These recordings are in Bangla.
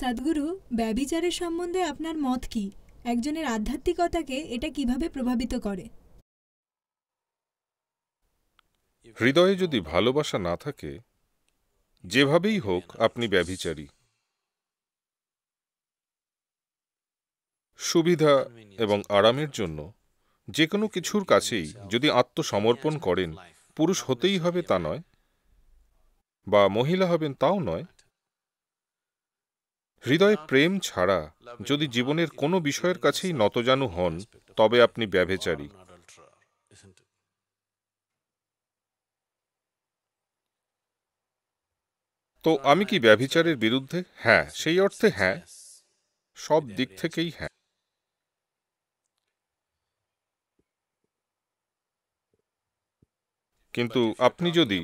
সাদগুরু ব্যবিচারের সম্বন্ধে আপনার মত কি একজনের আধ্যাত্মিকতাকে এটা কিভাবে প্রভাবিত করে হৃদয়ে যদি ভালোবাসা না থাকে যেভাবেই হোক আপনি ব্যভিচারী সুবিধা এবং আরামের জন্য যে কোনো কিছুর কাছেই যদি আত্মসমর্পণ করেন পুরুষ হতেই হবে তা নয় বা মহিলা হবেন তাও নয় হৃদয়ে প্রেম ছাড়া যদি জীবনের কোনো বিষয়ের কাছেই নতজানু হন তবে আপনি ব্যভেচারী তো আমি কি ব্যভিচারের বিরুদ্ধে হ্যাঁ সেই অর্থে হ্যাঁ সব দিক থেকেই হ্যাঁ কিন্তু আপনি যদি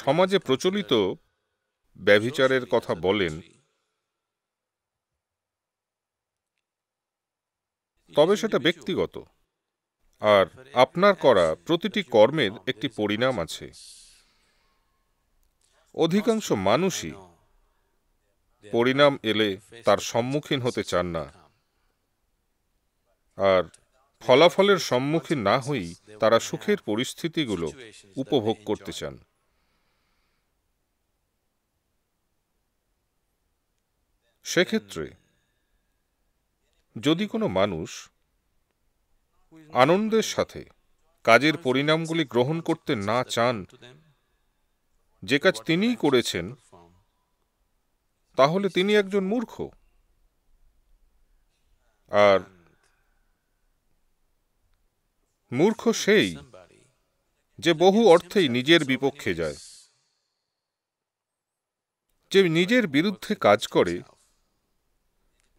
সমাজে প্রচলিত ব্যভিচারের কথা বলেন তবে সেটা ব্যক্তিগত আর আপনার করা প্রতিটি কর্মের একটি পরিণাম আছে অধিকাংশ মানুষই পরিণাম এলে তার সম্মুখীন হতে চান না আর ফলাফলের সম্মুখীন না হয়েই তারা সুখের পরিস্থিতিগুলো উপভোগ করতে চান সেক্ষেত্রে যদি কোনো মানুষ আনন্দের সাথে কাজের পরিণামগুলি গ্রহণ করতে না চান যে কাজ তিনিই করেছেন তাহলে তিনি একজন মূর্খ আর মূর্খ সেই যে বহু অর্থেই নিজের বিপক্ষে যায় যে নিজের বিরুদ্ধে কাজ করে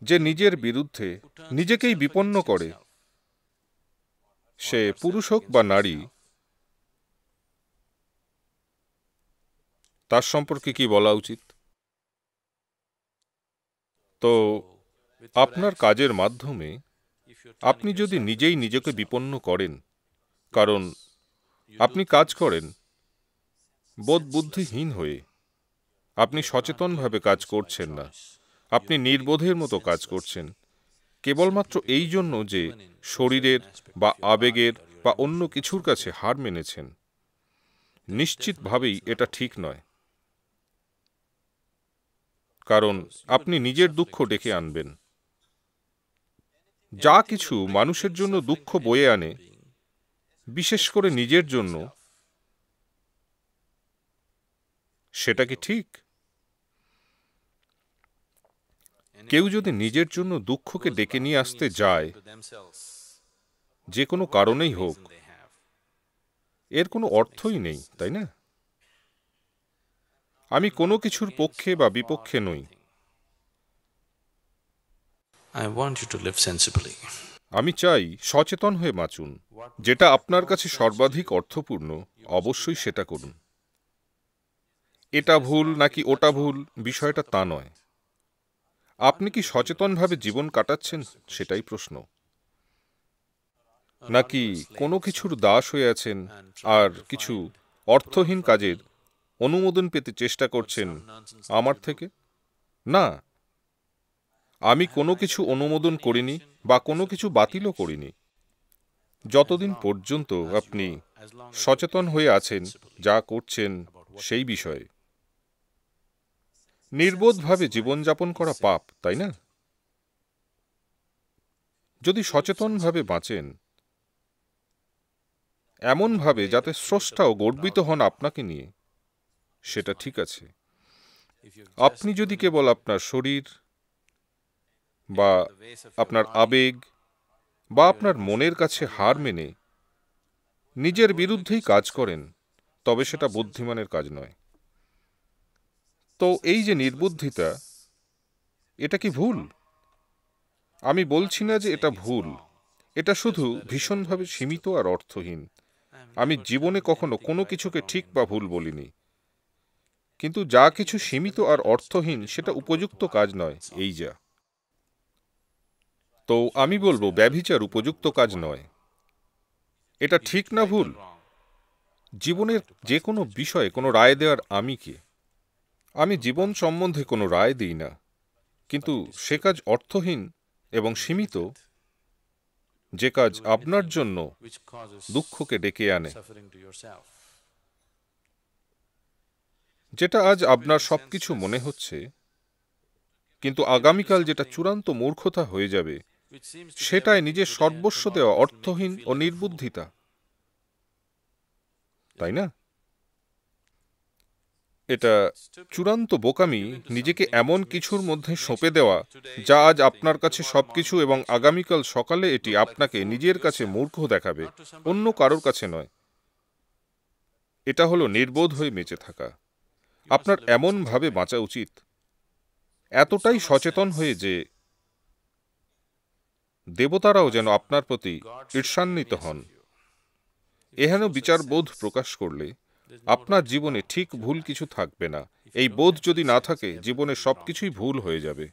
যে নিজের বিরুদ্ধে নিজেকেই বিপন্ন করে সে পুরুষ হোক বা নারী তার সম্পর্কে কি বলা উচিত তো আপনার কাজের মাধ্যমে আপনি যদি নিজেই নিজেকে বিপন্ন করেন কারণ আপনি কাজ করেন বোধ বুদ্ধিহীন হয়ে আপনি সচেতনভাবে কাজ করছেন না আপনি নির্বোধের মতো কাজ করছেন কেবলমাত্র এই জন্য যে শরীরের বা আবেগের বা অন্য কিছুর কাছে হার মেনেছেন নিশ্চিতভাবেই এটা ঠিক নয় কারণ আপনি নিজের দুঃখ ডেকে আনবেন যা কিছু মানুষের জন্য দুঃখ বয়ে আনে বিশেষ করে নিজের জন্য সেটা কি ঠিক কেউ যদি নিজের জন্য দুঃখকে ডেকে নিয়ে আসতে যায় যে কোনো কারণেই হোক এর কোনো অর্থই নেই তাই না আমি কোনো কিছুর পক্ষে বা বিপক্ষে নই আমি চাই সচেতন হয়ে বাঁচুন যেটা আপনার কাছে সর্বাধিক অর্থপূর্ণ অবশ্যই সেটা করুন এটা ভুল নাকি ওটা ভুল বিষয়টা তা নয় আপনি কি সচেতনভাবে জীবন কাটাচ্ছেন সেটাই প্রশ্ন নাকি কোনো কিছুর দাস হয়ে আছেন আর কিছু অর্থহীন কাজের অনুমোদন পেতে চেষ্টা করছেন আমার থেকে না আমি কোনো কিছু অনুমোদন করিনি বা কোনো কিছু বাতিলও করিনি যতদিন পর্যন্ত আপনি সচেতন হয়ে আছেন যা করছেন সেই বিষয়ে নির্বোধভাবে জীবনযাপন করা পাপ তাই না যদি সচেতনভাবে বাঁচেন এমনভাবে যাতে স্রষ্টাও গর্বিত হন আপনাকে নিয়ে সেটা ঠিক আছে আপনি যদি কেবল আপনার শরীর বা আপনার আবেগ বা আপনার মনের কাছে হার মেনে নিজের বিরুদ্ধেই কাজ করেন তবে সেটা বুদ্ধিমানের কাজ নয় তো এই যে নির্বুদ্ধিতা এটা কি ভুল আমি বলছি না যে এটা ভুল এটা শুধু ভীষণভাবে সীমিত আর অর্থহীন আমি জীবনে কখনো কোনো কিছুকে ঠিক বা ভুল বলিনি কিন্তু যা কিছু সীমিত আর অর্থহীন সেটা উপযুক্ত কাজ নয় এই যা তো আমি বলবো ব্যভিচার উপযুক্ত কাজ নয় এটা ঠিক না ভুল জীবনের যে কোনো বিষয়ে কোনো রায় দেওয়ার আমি কে আমি জীবন সম্বন্ধে কোনো রায় দিই না কিন্তু সে কাজ অর্থহীন এবং সীমিত যে কাজ আপনার জন্য দুঃখকে ডেকে আনে যেটা আজ আপনার সবকিছু মনে হচ্ছে কিন্তু আগামীকাল যেটা চূড়ান্ত মূর্খতা হয়ে যাবে সেটাই নিজের সর্বস্ব দেওয়া অর্থহীন ও নির্বুদ্ধিতা তাই না এটা চূড়ান্ত বোকামি নিজেকে এমন কিছুর মধ্যে সঁপে দেওয়া যা আজ আপনার কাছে সবকিছু এবং আগামীকাল সকালে এটি আপনাকে নিজের কাছে মূর্খ দেখাবে অন্য কারোর কাছে নয় এটা হলো নির্বোধ হয়ে বেঁচে থাকা আপনার এমনভাবে বাঁচা উচিত এতটাই সচেতন হয়ে যে দেবতারাও যেন আপনার প্রতি ঈর্ষান্বিত হন এহেন বিচারবোধ প্রকাশ করলে আপনার জীবনে ঠিক ভুল কিছু থাকবে না এই বোধ যদি না থাকে জীবনে সবকিছুই ভুল হয়ে যাবে